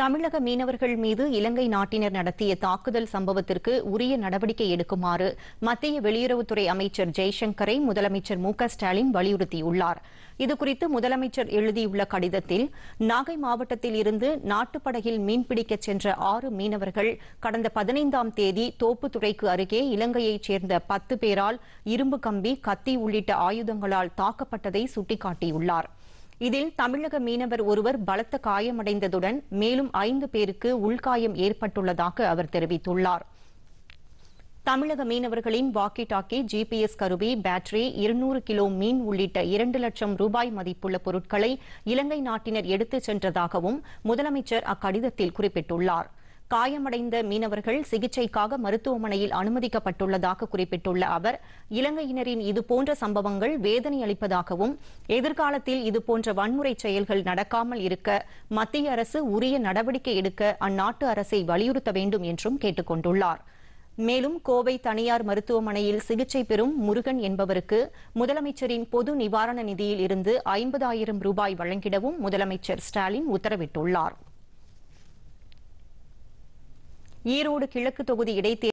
தமிழக மீனவர்கள் மீது இலங்கை நாட்டினர் நடத்திய தாக்குதல் சம்பவத்திற்கு உரிய நடவடிக்கை எடுக்குமாறு மத்திய வெளியுறவுத்துறை அமைச்சர் ஜெய்சங்கரை முதலமைச்சர் மு ஸ்டாலின் வலியுறுத்தியுள்ளார் இதுகுறித்து முதலமைச்சர் எழுதியுள்ள கடிதத்தில் நாகை மாவட்டத்தில் இருந்து நாட்டுப்படகில் மீன்பிடிக்கச் சென்ற ஆறு மீனவர்கள் கடந்த பதினைந்தாம் தேதி தோப்புத்துறைக்கு அருகே இலங்கையைச் சேர்ந்த பத்து பேரால் இரும்பு கம்பி கத்தி உள்ளிட்ட ஆயுதங்களால் தாக்கப்பட்டதை சுட்டிக்காட்டியுள்ளாா் இதில் தமிழக மீனவர் ஒருவர் பலத்த காயமடைந்ததுடன் மேலும் ஐந்து பேருக்கு உள்காயம் ஏற்பட்டுள்ளதாக அவர் தெரிவித்துள்ளார் தமிழக மீனவர்களின் வாக்கி டாக்கி ஜிபிஎஸ் கருவி பேட்டரி இருநூறு கிலோ மீன் உள்ளிட்ட இரண்டு லட்சம் ரூபாய் மதிப்புள்ள பொருட்களை இலங்கை நாட்டினர் எடுத்துச் சென்றதாகவும் முதலமைச்சர் அக்கடிதத்தில் குறிப்பிட்டுள்ளாா் காயமடைந்த மீனவர்கள் சிகிச்சைக்காக மருத்துவமனையில் அனுமதிக்கப்பட்டுள்ளதாக குறிப்பிட்டுள்ள அவர் இலங்கையினரின் இதுபோன்ற சம்பவங்கள் வேதனை அளிப்பதாகவும் எதிர்காலத்தில் இதுபோன்ற வன்முறை செயல்கள் நடக்காமல் இருக்க மத்திய அரசு உரிய நடவடிக்கை எடுக்க அந்நாட்டு அரசை வலியுறுத்த வேண்டும் என்றும் கேட்டுக் கொண்டுள்ளார் மேலும் கோவை தனியார் மருத்துவமனையில் சிகிச்சை பெறும் முருகன் என்பவருக்கு முதலமைச்சரின் பொது நிவாரண நிதியில் இருந்து ஐம்பதாயிரம் ரூபாய் வழங்கிடவும் முதலமைச்சர் ஸ்டாலின் உத்தரவிட்டுள்ளாா் ஈரோடு கிழக்கு தொகுதி இடைத்தேர்தல்